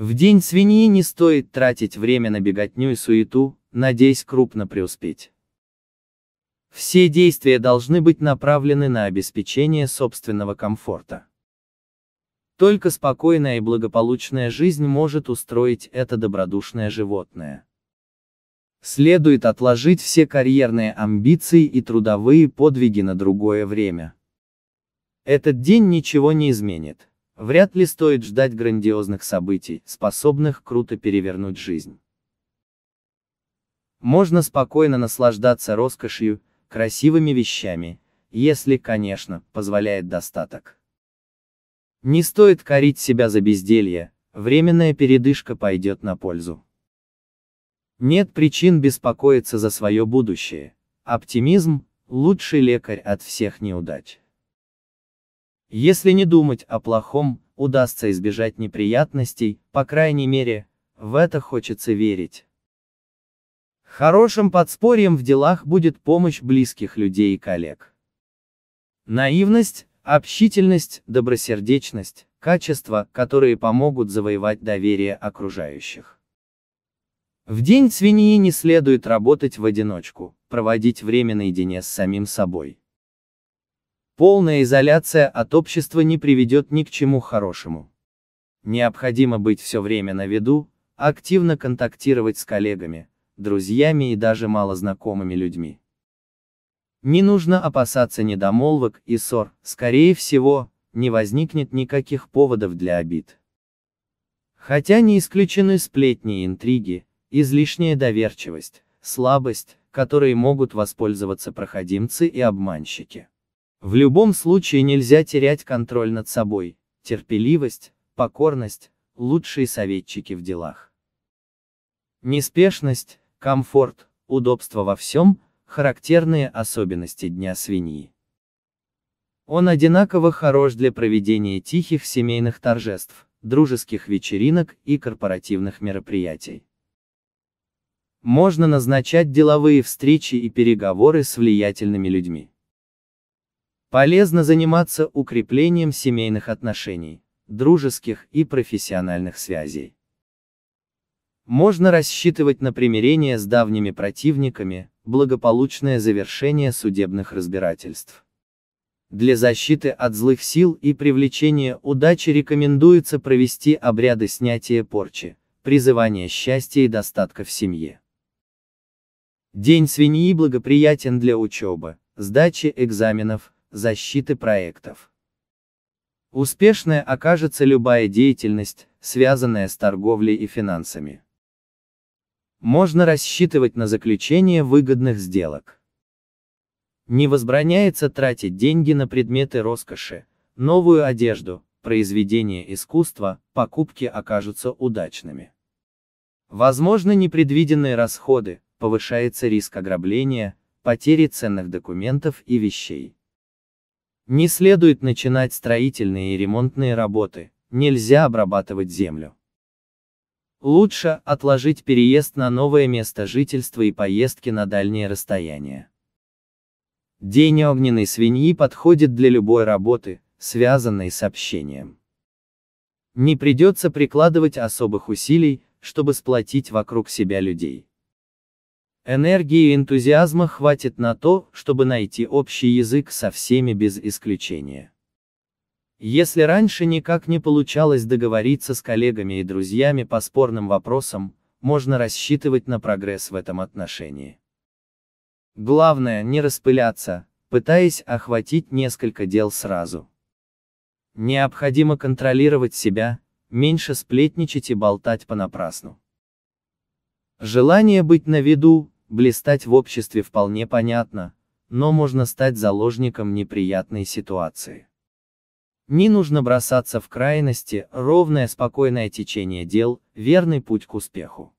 В день свиньи не стоит тратить время на беготню и суету, надеясь крупно преуспеть. Все действия должны быть направлены на обеспечение собственного комфорта. Только спокойная и благополучная жизнь может устроить это добродушное животное. Следует отложить все карьерные амбиции и трудовые подвиги на другое время. Этот день ничего не изменит. Вряд ли стоит ждать грандиозных событий, способных круто перевернуть жизнь. Можно спокойно наслаждаться роскошью, красивыми вещами, если, конечно, позволяет достаток. Не стоит корить себя за безделье, временная передышка пойдет на пользу. Нет причин беспокоиться за свое будущее. Оптимизм – лучший лекарь от всех неудач. Если не думать о плохом, удастся избежать неприятностей, по крайней мере, в это хочется верить. Хорошим подспорьем в делах будет помощь близких людей и коллег. Наивность, общительность, добросердечность – качества, которые помогут завоевать доверие окружающих. В день свиньи не следует работать в одиночку, проводить время наедине с самим собой. Полная изоляция от общества не приведет ни к чему хорошему. Необходимо быть все время на виду, активно контактировать с коллегами, друзьями и даже малознакомыми людьми. Не нужно опасаться недомолвок и ссор, скорее всего, не возникнет никаких поводов для обид. Хотя не исключены сплетни и интриги, излишняя доверчивость, слабость, которые могут воспользоваться проходимцы и обманщики. В любом случае нельзя терять контроль над собой, терпеливость, покорность, лучшие советчики в делах. Неспешность, комфорт, удобство во всем – характерные особенности Дня свиньи. Он одинаково хорош для проведения тихих семейных торжеств, дружеских вечеринок и корпоративных мероприятий. Можно назначать деловые встречи и переговоры с влиятельными людьми. Полезно заниматься укреплением семейных отношений, дружеских и профессиональных связей. Можно рассчитывать на примирение с давними противниками, благополучное завершение судебных разбирательств. Для защиты от злых сил и привлечения удачи рекомендуется провести обряды снятия порчи, призывания счастья и достатка в семье. День свиньи благоприятен для учебы, сдачи экзаменов, защиты проектов. Успешная окажется любая деятельность, связанная с торговлей и финансами. Можно рассчитывать на заключение выгодных сделок. Не возбраняется тратить деньги на предметы роскоши, новую одежду, произведения искусства, покупки окажутся удачными. Возможно непредвиденные расходы, повышается риск ограбления, потери ценных документов и вещей. Не следует начинать строительные и ремонтные работы, нельзя обрабатывать землю. Лучше отложить переезд на новое место жительства и поездки на дальние расстояния. День огненной свиньи подходит для любой работы, связанной с общением. Не придется прикладывать особых усилий, чтобы сплотить вокруг себя людей. Энергии и энтузиазма хватит на то, чтобы найти общий язык со всеми без исключения. Если раньше никак не получалось договориться с коллегами и друзьями по спорным вопросам, можно рассчитывать на прогресс в этом отношении. Главное, не распыляться, пытаясь охватить несколько дел сразу. Необходимо контролировать себя, меньше сплетничать и болтать понапрасну. Желание быть на виду, блистать в обществе вполне понятно, но можно стать заложником неприятной ситуации. Не нужно бросаться в крайности, ровное спокойное течение дел, верный путь к успеху.